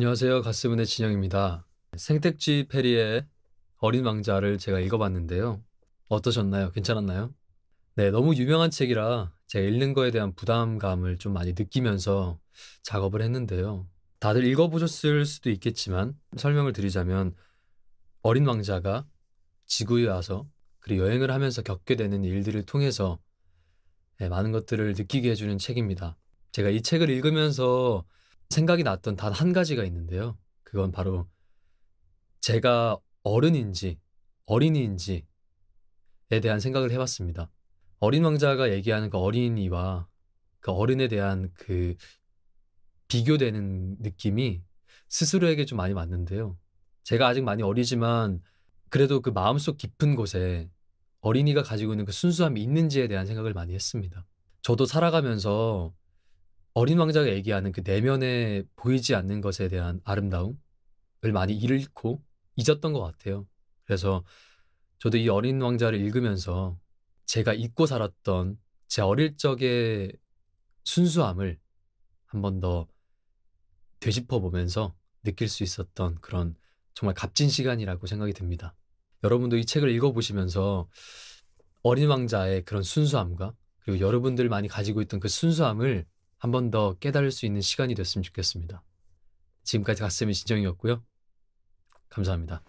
안녕하세요. 가스문의 진영입니다. 생택지 페리의 어린 왕자를 제가 읽어봤는데요. 어떠셨나요? 괜찮았나요? 네, 너무 유명한 책이라 제가 읽는 거에 대한 부담감을 좀 많이 느끼면서 작업을 했는데요. 다들 읽어보셨을 수도 있겠지만 설명을 드리자면 어린 왕자가 지구에 와서 그리고 여행을 하면서 겪게 되는 일들을 통해서 네, 많은 것들을 느끼게 해주는 책입니다. 제가 이 책을 읽으면서 생각이 났던 단 한 가지가 있는데요. 그건 바로 제가 어른인지 어린이인지에 대한 생각을 해봤습니다. 어린 왕자가 얘기하는 그 어린이와 그 어른에 대한 그 비교되는 느낌이 스스로에게 좀 많이 맞는데요. 제가 아직 많이 어리지만 그래도 그 마음속 깊은 곳에 어린이가 가지고 있는 그 순수함이 있는지에 대한 생각을 많이 했습니다. 저도 살아가면서 어린 왕자가 얘기하는 그 내면에 보이지 않는 것에 대한 아름다움을 많이 잃고 잊었던 것 같아요. 그래서 저도 이 어린 왕자를 읽으면서 제가 잊고 살았던 제 어릴 적의 순수함을 한 번 더 되짚어 보면서 느낄 수 있었던 그런 정말 값진 시간이라고 생각이 듭니다. 여러분도 이 책을 읽어보시면서 어린 왕자의 그런 순수함과 그리고 여러분들 많이 가지고 있던 그 순수함을 한번더 깨달을 수 있는 시간이 됐으면 좋겠습니다. 지금까지 가슴의 진정이었고요. 감사합니다.